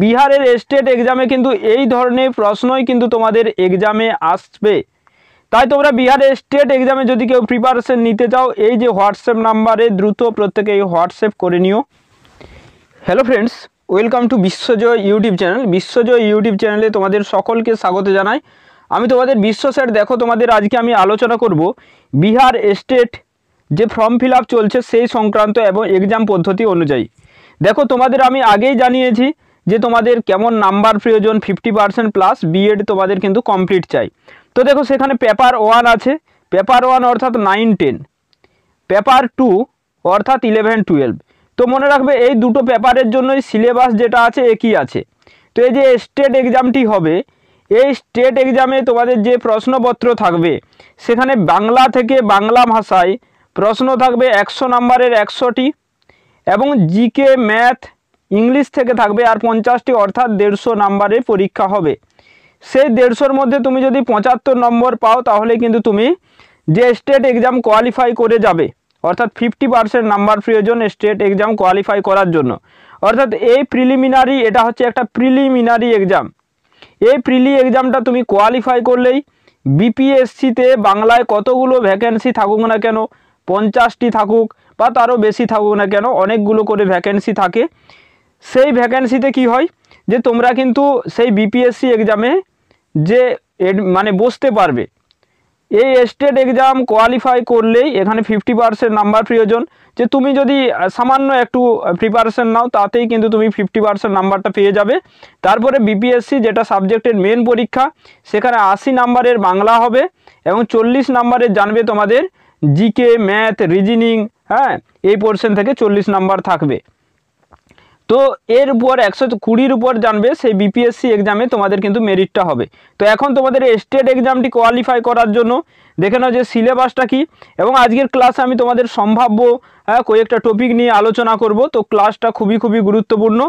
বিহারের স্টেট এক্সামে কিন্তু এই ধরনের প্রশ্নই কিন্তু তোমাদের এক্সামে আসবে তাই তোমরা বিহারের স্টেট এক্সামে যদি কেউ প্রিপারেশন নিতে চাও এই যে হোয়াটসঅ্যাপ নাম্বারে দ্রুত প্রত্যেকে হোয়াটসঅ্যাপ করে নিও hello friends welcome to Biswajoy YouTube channel Biswajoy YouTube চ্যানেলে তোমাদের সকলকে স্বাগত জানাই আমি তোমাদের বিশ্ব স্যার দেখো তোমাদের আজকে আমি আলোচনা করব বিহার স্টেট যে ফর্ম ফিল চলছে সেই সংক্রান্ত এবং এক্সাম পদ্ধতি অনুযায়ী দেখো তোমাদের আমি আগেই জানিয়েছি যে তোমাদের কেমন নাম্বার প্রয়োজন ফিফটি পার্সেন্ট প্লাস বিএড তোমাদের কিন্তু কমপ্লিট চাই তো দেখো সেখানে পেপার ওয়ান আছে পেপার ওয়ান অর্থাৎ নাইন টেন পেপার টু অর্থাৎ ইলেভেন টুয়েলভ তো মনে রাখবে এই দুটো পেপারের জন্যই সিলেবাস যেটা আছে একই আছে তো এই যে স্টেট এক্সামটি হবে এই স্টেট এক্সামে তোমাদের যে প্রশ্নপত্র থাকবে সেখানে বাংলা থেকে বাংলা ভাষায় প্রশ্ন থাকবে একশো নাম্বারের একশোটি এবং জিকে ম্যাথ ইংলিশ থেকে থাকবে আর পঞ্চাশটি অর্থাৎ দেড়শো নাম্বারে পরীক্ষা হবে সেই দেড়শোর মধ্যে তুমি যদি পঁচাত্তর নম্বর পাও তাহলে কিন্তু তুমি যে স্টেট এক্সাম কোয়ালিফাই করে যাবে অর্থাৎ ফিফটি পার্সেন্ট নাম্বার প্রয়োজন স্টেট এক্সাম কোয়ালিফাই করার জন্য অর্থাৎ এই প্রিলিমিনারি এটা হচ্ছে একটা প্রিলিমিনারি এক্সাম এই প্রিলি এক্সামটা তুমি কোয়ালিফাই করলেই বিপিএসসিতে বাংলায় কতগুলো ভ্যাকেন্সি থাকুক না কেন পঞ্চাশটি থাকুক বা তারও বেশি থাকুক না কেন অনেকগুলো করে ভ্যাকেন্সি থাকে সেই ভ্যাকেন্সিতে কি হয় যে তোমরা কিন্তু সেই বিপিএসসি এক্সামে যে মানে বসতে পারবে এই স্টেট এক্সাম কোয়ালিফাই করলেই এখানে ফিফটি পার্সেন্ট নাম্বার প্রয়োজন যে তুমি যদি সামান্য একটু প্রিপারেশন নাও তাতেই কিন্তু তুমি ফিফটি পার্সেন্ট নাম্বারটা পেয়ে যাবে তারপরে বিপিএসসি যেটা সাবজেক্টের মেন পরীক্ষা সেখানে আশি নাম্বারের বাংলা হবে এবং চল্লিশ নাম্বারের জানবে তোমাদের জিকে ম্যাথ রিজনিং হ্যাঁ এই পোর্শন থেকে চল্লিশ নাম্বার থাকবে তো এর উপর একশো কুড়ির উপর জানবে সেই বিপিএসসি এক্সামে তোমাদের কিন্তু মেরিটটা হবে তো এখন তোমাদের স্টেট এক্সামটি কোয়ালিফাই করার জন্য দেখে নাও যে সিলেবাসটা কি এবং আজকের ক্লাসে আমি তোমাদের সম্ভাব্য হ্যাঁ কয়েকটা টপিক নিয়ে আলোচনা করব তো ক্লাসটা খুবই খুবই গুরুত্বপূর্ণ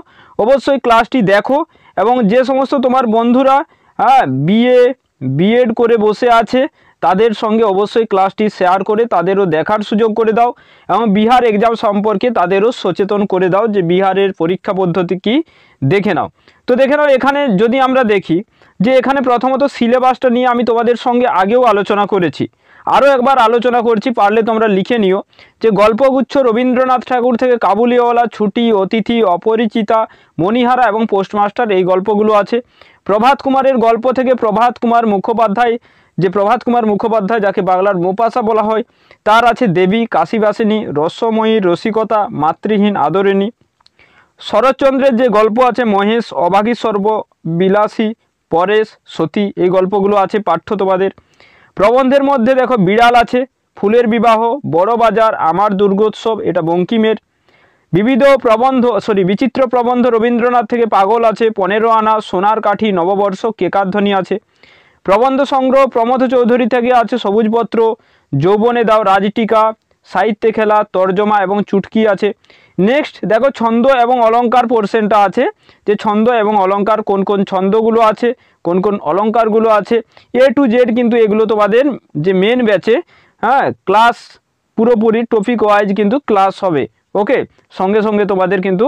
অবশ্যই ক্লাসটি দেখো এবং যে সমস্ত তোমার বন্ধুরা হ্যাঁ বিএ বিএড করে বসে আছে তাদের সঙ্গে অবশ্যই ক্লাসটি শেয়ার করে তাদেরও দেখার সুযোগ করে দাও এবং বিহার এক্সাম সম্পর্কে তাদেরও সচেতন করে দাও যে বিহারের পরীক্ষা পদ্ধতি কি দেখে নাও তো দেখে নাও এখানে যদি আমরা দেখি যে এখানে প্রথমত সিলেবাসটা নিয়ে আমি তোমাদের সঙ্গে আগেও আলোচনা করেছি আরও একবার আলোচনা করছি পারলে তোমরা লিখে নিও যে গল্পগুচ্ছ রবীন্দ্রনাথ ঠাকুর থেকে কাবুলিওয়ালা ছুটি অতিথি অপরিচিতা মণিহারা এবং পোস্টমাস্টার এই গল্পগুলো আছে প্রভাত কুমারের গল্প থেকে প্রভাত কুমার মুখোপাধ্যায় যে প্রভাত কুমার মুখোপাধ্যায় যাকে বাংলার মোপাসা বলা হয় তার আছে দেবী কাশীবাসিনী রসময়ী রসিকতা মাতৃহীন আদরিণী শরৎচন্দ্রের যে গল্প আছে মহেশ অভাগী সর্ব বিলাসী পরেশ সতী এই গল্পগুলো আছে পাঠ্য তোমাদের প্রবন্ধের মধ্যে দেখো বিড়াল আছে ফুলের বিবাহ বড় বাজার আমার দুর্গোৎসব এটা বঙ্কিমের বিবিধ প্রবন্ধ সরি বিচিত্র প্রবন্ধ রবীন্দ্রনাথ থেকে পাগল আছে পনেরো আনা সোনার কাঠি নববর্ষ কেকারধ্বনি আছে প্রবন্ধ সংগ্রহ প্রমথ চৌধুরী থেকে আছে সবুজপত্র যৌবনে দাও রাজটিকা সাহিত্যে খেলা তর্জমা এবং চুটকি আছে নেক্সট দেখো ছন্দ এবং অলঙ্কার পোর্শনটা আছে যে ছন্দ এবং অলঙ্কার কোন কোন ছন্দগুলো আছে কোন কোন অলঙ্কারগুলো আছে এ টু জেড কিন্তু এগুলো তোমাদের যে মেন ব্যাচে হ্যাঁ ক্লাস পুরোপুরি টপিক ওয়াইজ কিন্তু ক্লাস হবে ওকে সঙ্গে সঙ্গে তোমাদের কিন্তু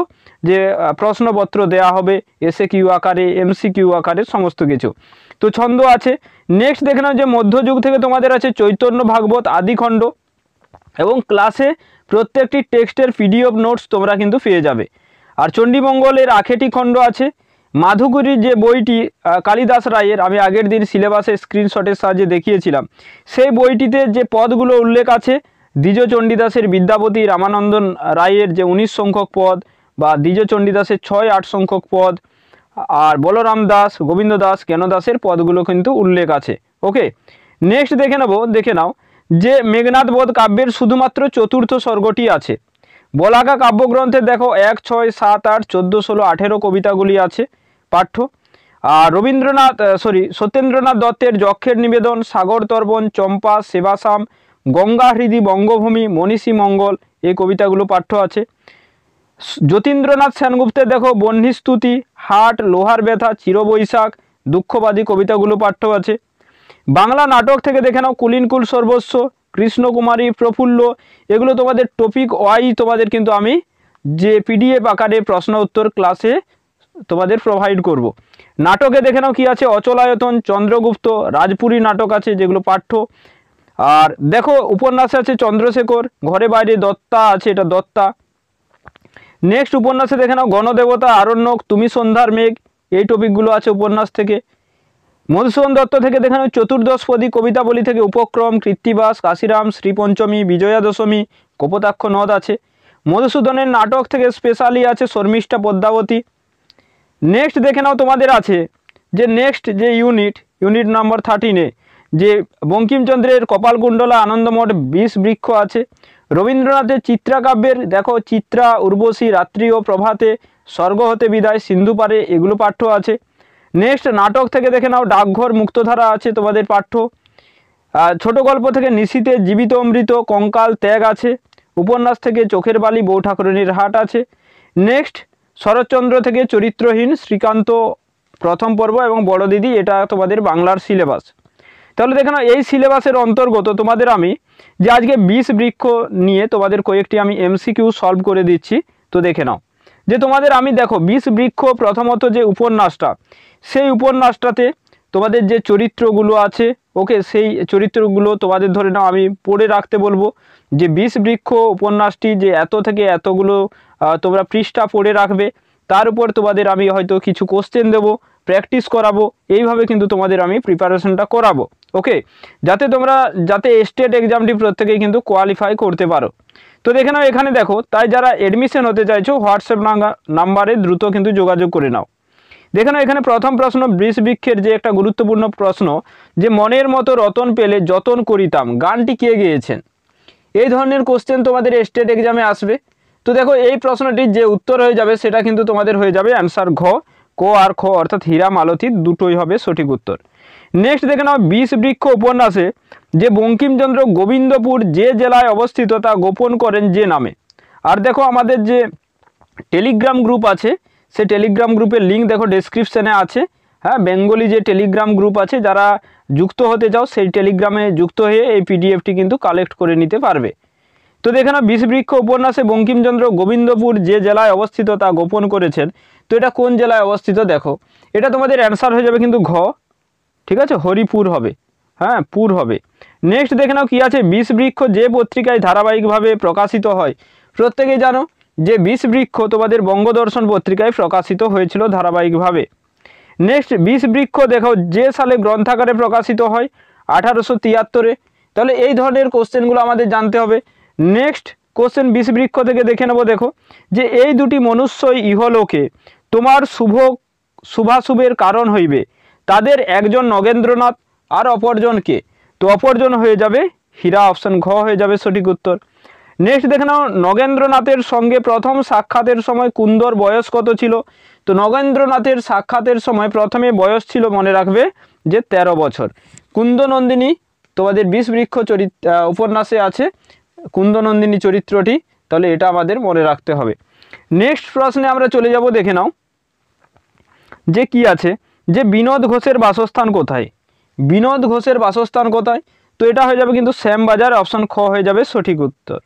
যে প্রশ্নপত্র দেয়া হবে এসে কিউ আকারে এমসি কিউ আকারে সমস্ত কিছু তো ছন্দ আছে নেক্সট দেখে নাও যে মধ্যযুগ থেকে তোমাদের আছে চৈতন্য ভাগবত আদিখণ্ড এবং ক্লাসে প্রত্যেকটি টেক্সটের পিডিএফ নোটস তোমরা কিন্তু পেয়ে যাবে আর চণ্ডীমঙ্গলের আখেটি খণ্ড আছে মাধুগুরির যে বইটি কালিদাস রায়ের আমি আগের দিন সিলেবাসের স্ক্রিনশটের সাহায্যে দেখিয়েছিলাম সেই বইটিতে যে পদগুলো উল্লেখ আছে দ্বিজ চণ্ডীদাসের বিদ্যাপতি রামানন্দন রায়ের যে উনিশ সংখ্যক পদ বা দ্বিজ চণ্ডীদাসের ছয় আট সংখ্যক পদ আর বলরাম দাস গোবিন্দ দাস কেন দাসের পদগুলো কিন্তু উল্লেখ আছে ওকে নেক্সট দেখে নেব দেখে নাও যে মেঘনাথ বোধ কাব্যের শুধুমাত্র চতুর্থ স্বর্গটি আছে বলাকা কাব্যগ্রন্থে দেখো এক ছয় সাত আট চোদ্দো ষোলো আঠেরো কবিতাগুলি আছে পাঠ্য আর রবীন্দ্রনাথ সরি সত্যেন্দ্রনাথ দত্তের যক্ষের নিবেদন সাগর তর্পণ চম্পা সেবাসাম গঙ্গা হৃদি বঙ্গভূমি মনীষী মঙ্গল এই কবিতাগুলো পাঠ্য আছে যতীন্দ্রনাথ সেনগুপ্তের দেখো বহ্নিস্তুতি হাট লোহার ব্যথা চিরবৈশাখ দুঃখবাদী কবিতাগুলো পাঠ্য আছে বাংলা নাটক থেকে দেখে নাও কুলিনকুল সর্বস্ব কৃষ্ণকুমারী প্রফুল্ল এগুলো তোমাদের টপিক ওয়াই তোমাদের কিন্তু আমি যে পিডিএফ আকারে প্রশ্ন উত্তর ক্লাসে তোমাদের প্রোভাইড করব। নাটকে দেখে নাও কী আছে অচলায়তন চন্দ্রগুপ্ত রাজপুরী নাটক আছে যেগুলো পাঠ্য আর দেখো উপন্যাসে আছে চন্দ্রশেখর ঘরে বাইরে দত্তা আছে এটা দত্তা নেক্সট উপন্যাসে দেখে নাও গণদেবতা আরণ্যক তুমি সন্ধ্যার মেঘ এই টপিকগুলো আছে উপন্যাস থেকে মধুসূদন দত্ত থেকে দেখে নাও চতুর্দশপদী কবিতাবলি থেকে উপক্রম কৃত্তিবাস কাশিরাম শ্রীপঞ্চমী বিজয়া দশমী কপোতাক্ষ নদ আছে মধুসূদনের নাটক থেকে স্পেশালি আছে শর্মিষ্ঠা পদ্মাবতী নেক্সট দেখে নাও তোমাদের আছে যে নেক্সট যে ইউনিট ইউনিট নম্বর থার্টিনে যে বঙ্কিমচন্দ্রের কপালকুণ্ডলা আনন্দমঠ বিষ বৃক্ষ আছে রবীন্দ্রনাথের চিত্রাকাব্যের দেখো চিত্রা উর্বশী রাত্রি ও প্রভাতে স্বর্গ হতে বিদায় সিন্ধু পারে এগুলো পাঠ্য আছে নেক্সট নাটক থেকে দেখে নাও ডাকঘর মুক্তধারা আছে তোমাদের পাঠ্য ছোট গল্প থেকে নিশীতে জীবিত অমৃত কঙ্কাল ত্যাগ আছে উপন্যাস থেকে চোখের বালি বউ ঠাকুরনির হাট আছে নেক্সট শরৎচন্দ্র থেকে চরিত্রহীন শ্রীকান্ত প্রথম পর্ব এবং বড় দিদি এটা তোমাদের বাংলার সিলেবাস তাহলে দেখে নাও এই সিলেবাসের অন্তর্গত তোমাদের আমি যে আজকে বিষ বৃক্ষ নিয়ে তোমাদের কয়েকটি আমি এমসিকিউ সলভ করে দিচ্ছি তো দেখে নাও যে তোমাদের আমি দেখো বিষ বৃক্ষ প্রথমত যে উপন্যাসটা সেই উপন্যাসটাতে তোমাদের যে চরিত্রগুলো আছে ওকে সেই চরিত্রগুলো তোমাদের ধরে নাও আমি পড়ে রাখতে বলবো যে বিষ বৃক্ষ উপন্যাসটি যে এত থেকে এতগুলো তোমরা পৃষ্ঠা পড়ে রাখবে তার উপর তোমাদের আমি হয়তো কিছু কোশ্চেন দেবো প্র্যাকটিস করাবো এইভাবে কিন্তু তোমাদের আমি প্রিপারেশনটা করাবো ওকে যাতে তোমরা যাতে স্টেট এক্সামটি প্রত্যেকেই কিন্তু কোয়ালিফাই করতে পারো তো দেখে নাও এখানে দেখো তাই যারা এডমিশন হতে চাইছো হোয়াটসঅ্যাপ নাম্বারে দ্রুত কিন্তু যোগাযোগ করে নাও দেখে নাও এখানে প্রথম প্রশ্ন বৃষ বৃক্ষের যে একটা গুরুত্বপূর্ণ প্রশ্ন যে মনের মতো রতন পেলে যতন করিতাম গানটি কে গেয়েছেন এই ধরনের কোশ্চেন তোমাদের স্টেট এক্সামে আসবে তো দেখো এই প্রশ্নটির যে উত্তর হয়ে যাবে সেটা কিন্তু তোমাদের হয়ে যাবে অ্যান্সার ঘ কো আর খো অর্থাৎ হীরা মালতী দুটোই হবে সঠিক উত্তর নেক্সট দেখে নাও বৃক্ষ উপন্যাসে যে বঙ্কিমচন্দ্র গোবিন্দপুর যে জেলায় অবস্থিত তা গোপন করেন যে নামে আর দেখো আমাদের যে টেলিগ্রাম গ্রুপ আছে সে টেলিগ্রাম গ্রুপের লিঙ্ক দেখো ডেসক্রিপশানে আছে হ্যাঁ বেঙ্গলি যে টেলিগ্রাম গ্রুপ আছে যারা যুক্ত হতে চাও সেই টেলিগ্রামে যুক্ত হয়ে এই পিডিএফটি কিন্তু কালেক্ট করে নিতে পারবে তো দেখে নাও বিষবৃক্ষ উপন্যাসে বঙ্কিমচন্দ্র গোবিন্দপুর যে জেলায় অবস্থিত তা গোপন করেছেন তো এটা কোন জেলায় অবস্থিত দেখো এটা তোমাদের অ্যান্সার হয়ে যাবে কিন্তু ঘ ঠিক আছে হরিপুর হবে হ্যাঁ পুর হবে নেক্সট দেখে নাও কী আছে বিষবৃক্ষ যে পত্রিকায় ধারাবাহিকভাবে প্রকাশিত হয় প্রত্যেকেই জানো যে বিষবৃক্ষ তোমাদের বঙ্গদর্শন পত্রিকায় প্রকাশিত হয়েছিল ধারাবাহিকভাবে নেক্সট বিষ বৃক্ষ দেখো যে সালে গ্রন্থাকারে প্রকাশিত হয় আঠারোশো তিয়াত্তরে তাহলে এই ধরনের কোশ্চেনগুলো আমাদের জানতে হবে নেক্সট কোশ্চেন বিষবৃক্ষ থেকে দেখে নেব দেখো যে এই দুটি মনুষ্যই ইহলোকে তোমার শুভ শুভাশুভের কারণ হইবে তাদের একজন নগেন্দ্রনাথ আর অপরজনকে তো অপরজন হয়ে যাবে হীরা অপশন ঘ হয়ে যাবে সঠিক উত্তর নেক্সট দেখে নাও নগেন্দ্রনাথের সঙ্গে প্রথম সাক্ষাতের সময় কুন্দর বয়স কত ছিল তো নগেন্দ্রনাথের সাক্ষাতের সময় প্রথমে বয়স ছিল মনে রাখবে যে ১৩ বছর কুন্দনন্দিনী তোমাদের বিষবৃক্ষ চরিত্র উপন্যাসে আছে কুন্দনন্দিনী চরিত্রটি তাহলে এটা আমাদের মনে রাখতে হবে নেক্সট প্রশ্নে আমরা চলে যাব দেখে নাও যে কি আছে যে বিনোদ ঘোষের বাসস্থান কোথায় বিনোদ ঘোষের বাসস্থান কোথায় তো এটা হয়ে যাবে কিন্তু শ্যামবাজার অপশান খ হয়ে যাবে সঠিক উত্তর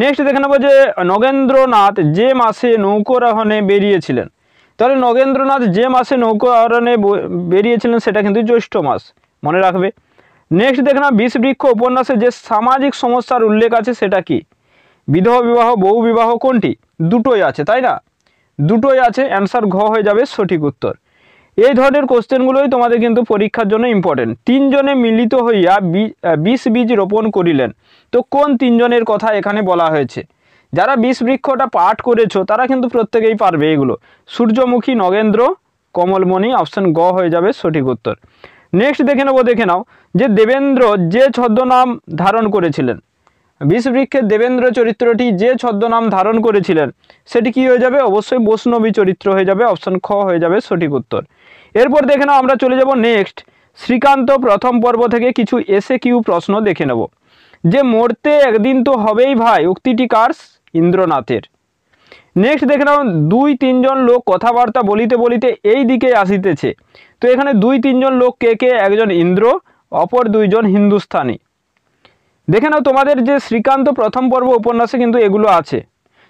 নেক্সট দেখে নেবো যে নগেন্দ্রনাথ যে মাসে নৌকোরহনে বেরিয়েছিলেন তাহলে নগেন্দ্রনাথ যে মাসে নৌকোরহনে বেরিয়েছিলেন সেটা কিন্তু জ্যৈষ্ঠ মাস মনে রাখবে নেক্সট বিষ বিষবৃক্ষ উপন্যাসে যে সামাজিক সমস্যার উল্লেখ আছে সেটা কি বিধবা বিবাহ বহু বিবাহ কোনটি দুটোই আছে তাই না দুটোই আছে অ্যান্সার ঘ হয়ে যাবে সঠিক উত্তর এই ধরনের কোশ্চেনগুলোই তোমাদের কিন্তু পরীক্ষার জন্য ইম্পর্টেন্ট তিনজনে মিলিত হইয়া বিষ বীজ রোপণ করিলেন তো কোন তিনজনের কথা এখানে বলা হয়েছে যারা বিষ বৃক্ষটা পাঠ করেছো তারা কিন্তু প্রত্যেকেই পারবে এগুলো সূর্যমুখী নগেন্দ্র কমলমণি অপশান গ হয়ে যাবে সঠিক উত্তর নেক্সট দেখে নেবো দেখে নাও যে দেবেন্দ্র যে ছদ্মনাম ধারণ করেছিলেন বিষবৃক্ষের দেবেন্দ্র চরিত্রটি যে ছদ্মনাম ধারণ করেছিলেন সেটি কি হয়ে যাবে অবশ্যই বৈষ্ণবী চরিত্র হয়ে যাবে অপশন খ হয়ে যাবে সঠিক উত্তর এরপর দেখে নাও আমরা চলে যাব নেক্সট শ্রীকান্ত প্রথম পর্ব থেকে কিছু এসে কিউ প্রশ্ন দেখে নেব যে মরতে একদিন তো হবেই ভাই উক্তিটি কার্স ইন্দ্রনাথের নেক্সট দেখে নাও দুই তিনজন লোক কথাবার্তা বলিতে বলিতে এই দিকে আসিতেছে তো এখানে দুই তিনজন লোক কে কে একজন ইন্দ্র অপর দুইজন হিন্দুস্থানি দেখে নাও তোমাদের যে শ্রীকান্ত প্রথম পর্ব উপন্যাসে কিন্তু এগুলো আছে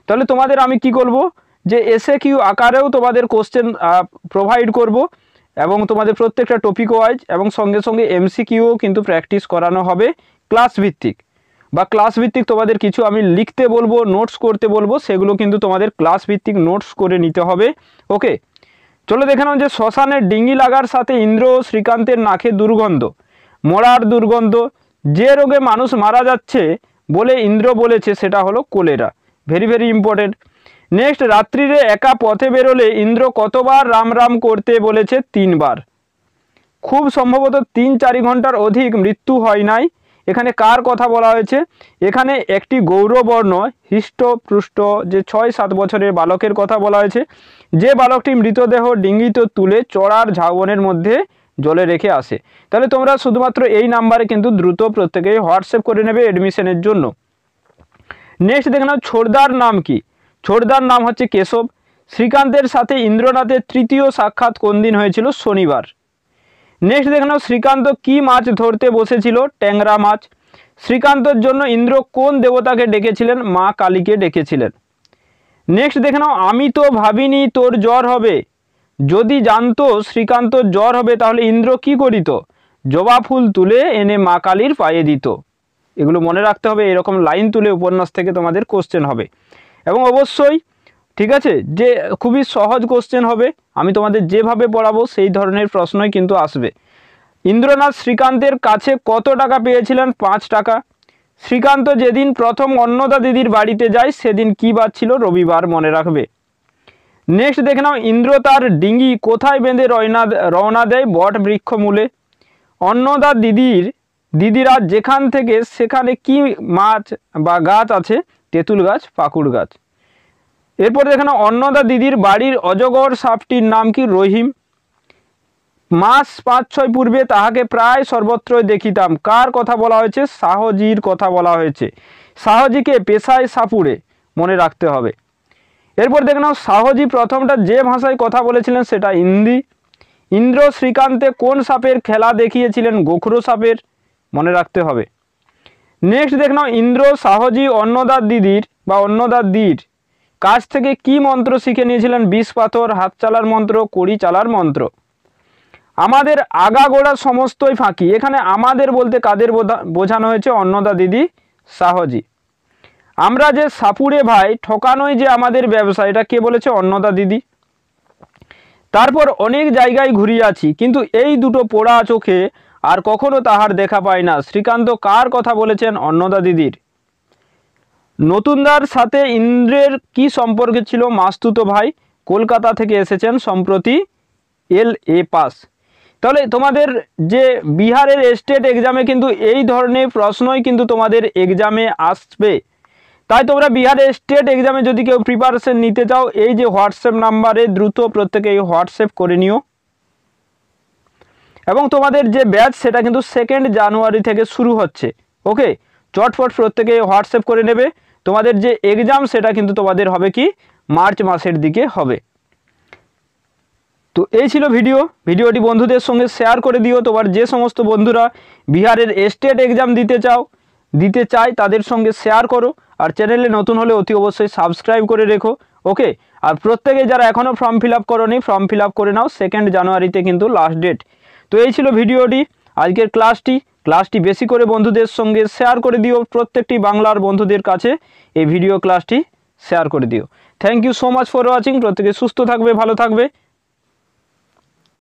তাহলে তোমাদের আমি কি করব যে এসে কিউ আকারেও তোমাদের কোশ্চেন প্রোভাইড করব এবং তোমাদের প্রত্যেকটা টপিক ওয়াইজ এবং সঙ্গে সঙ্গে এমসিকিউও কিন্তু প্র্যাকটিস করানো হবে ক্লাস ভিত্তিক বা ক্লাস ভিত্তিক তোমাদের কিছু আমি লিখতে বলবো নোটস করতে বলবো সেগুলো কিন্তু তোমাদের ক্লাস ভিত্তিক নোটস করে নিতে হবে ওকে চলো দেখে নাও যে শ্মশানের ডিঙ্গি লাগার সাথে ইন্দ্র ও শ্রীকান্তের নাকে দুর্গন্ধ মরার দুর্গন্ধ যে রোগে মানুষ মারা যাচ্ছে বলে ইন্দ্র বলেছে সেটা হলো cholera very very important next রাত্রিরে একা পথে বেরোলে ইন্দ্র কতবার রাম রাম করতে বলেছে তিনবার খুব সম্ভবত তিন চারি ঘন্টার অধিক মৃত্যু হয় নাই এখানে কার কথা বলা হয়েছে এখানে একটি গৌরবর্ণ হৃষ্টপুষ্ট যে ছয় সাত বছরের বালকের কথা বলা হয়েছে যে বালকটি মৃতদেহ ডিঙ্গিত তুলে চড়ার ঝাউবনের মধ্যে জলে রেখে আসে তাহলে তোমরা শুধুমাত্র এই নাম্বারে কিন্তু দ্রুত প্রত্যেকেই হোয়াটসঅ্যাপ করে নেবে অ্যাডমিশনের জন্য নেক্সট দেখে নাও ছোড়দার নাম কি ছোড়দার নাম হচ্ছে কেশব শ্রীকান্তের সাথে ইন্দ্রনাথের তৃতীয় সাক্ষাৎ কোন দিন হয়েছিল শনিবার নেক্সট দেখে নাও শ্রীকান্ত কি মাছ ধরতে বসেছিল ট্যাংরা মাছ শ্রীকান্তর জন্য ইন্দ্র কোন দেবতাকে ডেকেছিলেন মা কালীকে ডেকেছিলেন নেক্সট দেখে নাও আমি তো ভাবিনি তোর জ্বর হবে যদি জানতো শ্রীকান্তর জ্বর হবে তাহলে ইন্দ্র কি করিত জবা ফুল তুলে এনে মা কালীর পায়ে দিত এগুলো মনে রাখতে হবে এরকম লাইন তুলে উপন্যাস থেকে তোমাদের কোশ্চেন হবে এবং অবশ্যই ঠিক আছে যে খুবই সহজ কোশ্চেন হবে আমি তোমাদের যেভাবে পড়াবো সেই ধরনের প্রশ্নই কিন্তু আসবে ইন্দ্রনাথ শ্রীকান্তের কাছে কত টাকা পেয়েছিলেন পাঁচ টাকা শ্রীকান্ত যেদিন প্রথম অন্নদা দিদির বাড়িতে যায় সেদিন কী বার ছিল রবিবার মনে রাখবে নেক্সট দেখে নাও ইন্দ্র তার ডিঙ্গি কোথায় বেঁধে রয়না রওনা দেয় বট বৃক্ষ মূলে অন্নদা দিদির দিদিরা যেখান থেকে সেখানে কি মাছ বা গাছ আছে তেঁতুল গাছ পাকুড় গাছ এরপর এখানে অন্নদা দিদির বাড়ির অজগর সাপটির নাম কি রহিম মাস পাঁচ ছয় পূর্বে তাহাকে প্রায় সর্বত্রই দেখিতাম কার কথা বলা হয়েছে শাহজির কথা বলা হয়েছে শাহজিকে পেশায় সাপুড়ে মনে রাখতে হবে এরপর দেখে নাও শাহজি প্রথমটা যে ভাষায় কথা বলেছিলেন সেটা হিন্দি ইন্দ্র শ্রীকান্তে কোন সাপের খেলা দেখিয়েছিলেন গোখরো সাপের মনে রাখতে হবে নেক্সট দেখ নাও ইন্দ্র শাহজি অন্নদার দিদির বা অন্নদার দির কাছ থেকে কি মন্ত্র শিখে নিয়েছিলেন বিষ পাথর হাত চালার মন্ত্র কড়ি চালার মন্ত্র আমাদের আগাগোড়া সমস্তই ফাঁকি এখানে আমাদের বলতে কাদের বোঝানো হয়েছে অন্নদা দিদি সাহজি আমরা যে সাপুরে ভাই ঠকানোই যে আমাদের ব্যবসা এটা কে বলেছে অন্নদা দিদি তারপর অনেক জায়গায় ঘুরিয়াছি কিন্তু এই দুটো পোড়া চোখে আর কখনো তাহার দেখা পায় না শ্রীকান্ত কার কথা বলেছেন অন্নদা দিদির নতুনদার সাথে ইন্দ্রের কি সম্পর্কে ছিল মাস্তুতো ভাই কলকাতা থেকে এসেছেন সম্প্রতি এল এ পাস তাহলে তোমাদের যে বিহারের স্টেট এক্সামে কিন্তু এই ধরনের প্রশ্নই কিন্তু তোমাদের এক্সামে আসবে তাই তোমরা বিহারের স্টেট এক্সামে যদি কেউ প্রিপারেশন নিতে চাও এই যে হোয়াটসঅ্যাপ নাম্বারে দ্রুত প্রত্যেকে এই হোয়াটসঅ্যাপ করে নিও এবং তোমাদের যে ব্যাচ সেটা কিন্তু সেকেন্ড জানুয়ারি থেকে শুরু হচ্ছে ওকে চটফট প্রত্যেকে হোয়াটসঅ্যাপ করে নেবে তোমাদের যে এক্সাম সেটা কিন্তু তোমাদের হবে কি মার্চ মাসের দিকে হবে তো এই ছিল ভিডিও ভিডিওটি বন্ধুদের সঙ্গে শেয়ার করে দিও তোমার যে সমস্ত বন্ধুরা বিহারের স্টেট এক্সাম দিতে চাও দিতে চাই তাদের সঙ্গে শেয়ার করো আর চ্যানেলে নতুন হলে অতি অবশ্যই সাবস্ক্রাইব করে রেখো ওকে আর প্রত্যেকে যারা এখনও ফর্ম ফিল আপ করো ফর্ম ফিল আপ করে নাও সেকেন্ড জানুয়ারিতে কিন্তু লাস্ট ডেট তো এই ছিল ভিডিওটি আজকের ক্লাসটি ক্লাসটি বেশি করে বন্ধুদের সঙ্গে শেয়ার করে দিও প্রত্যেকটি বাংলার বন্ধুদের কাছে এই ভিডিও ক্লাসটি শেয়ার করে দিও thank you so much for watching প্রত্যেকে সুস্থ থাকবে ভালো থাকবে